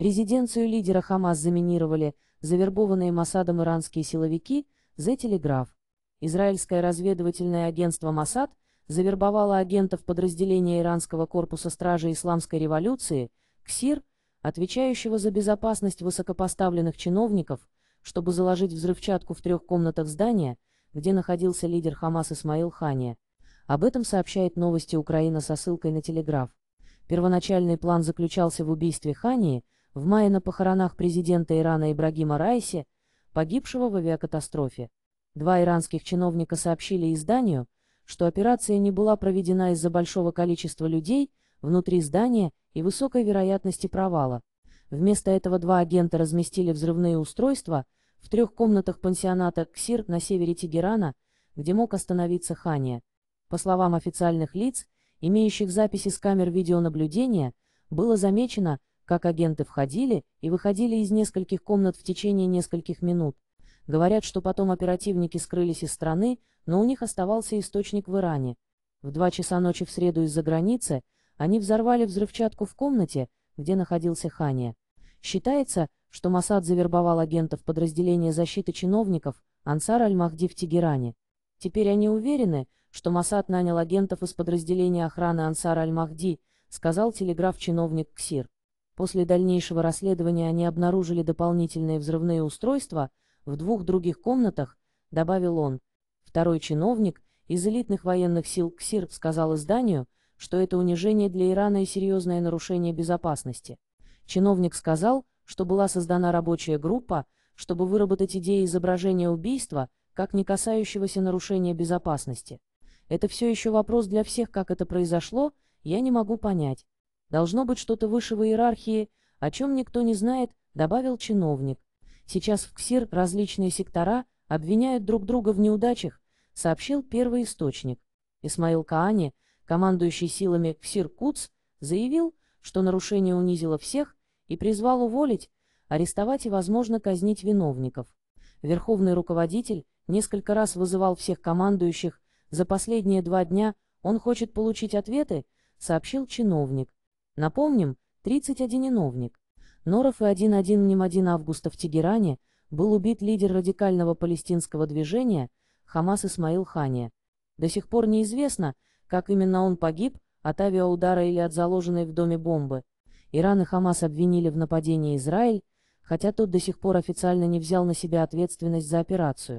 Резиденцию лидера Хамас заминировали завербованные Масадом иранские силовики «За Телеграф». Израильское разведывательное агентство «Масад» завербовало агентов подразделения иранского корпуса стражи Исламской революции «КСИР», отвечающего за безопасность высокопоставленных чиновников, чтобы заложить взрывчатку в трех комнатах здания, где находился лидер Хамас Исмаил Хания. Об этом сообщает новости Украина со ссылкой на Телеграф. Первоначальный план заключался в убийстве Хании – в мае на похоронах президента Ирана Ибрагима Райси, погибшего в авиакатастрофе. Два иранских чиновника сообщили изданию, что операция не была проведена из-за большого количества людей внутри здания и высокой вероятности провала. Вместо этого два агента разместили взрывные устройства в трех комнатах пансионата «Ксир» на севере Тегерана, где мог остановиться Хания. По словам официальных лиц, имеющих записи с камер видеонаблюдения, было замечено, как агенты входили и выходили из нескольких комнат в течение нескольких минут. Говорят, что потом оперативники скрылись из страны, но у них оставался источник в Иране. В два часа ночи в среду из-за границы они взорвали взрывчатку в комнате, где находился Хания. Считается, что Масад завербовал агентов подразделения защиты чиновников Ансар Аль-Махди в Тегеране. Теперь они уверены, что Масад нанял агентов из подразделения охраны Ансар Аль-Махди, сказал телеграф-чиновник Ксир. После дальнейшего расследования они обнаружили дополнительные взрывные устройства в двух других комнатах, добавил он. Второй чиновник из элитных военных сил КСИР сказал изданию, что это унижение для Ирана и серьезное нарушение безопасности. Чиновник сказал, что была создана рабочая группа, чтобы выработать идеи изображения убийства, как не касающегося нарушения безопасности. Это все еще вопрос для всех, как это произошло, я не могу понять. Должно быть что-то выше в иерархии, о чем никто не знает, добавил чиновник. Сейчас в КСИР различные сектора обвиняют друг друга в неудачах, сообщил первый источник. Исмаил Каани, командующий силами КСИР Куц, заявил, что нарушение унизило всех и призвал уволить, арестовать и, возможно, казнить виновников. Верховный руководитель несколько раз вызывал всех командующих, за последние два дня он хочет получить ответы, сообщил чиновник. Напомним, 31 иновник. Норов и 1-1 ним 1 августа в Тегеране был убит лидер радикального палестинского движения Хамас Исмаил Хания. До сих пор неизвестно, как именно он погиб, от авиаудара или от заложенной в доме бомбы. Иран и Хамас обвинили в нападении Израиль, хотя тот до сих пор официально не взял на себя ответственность за операцию.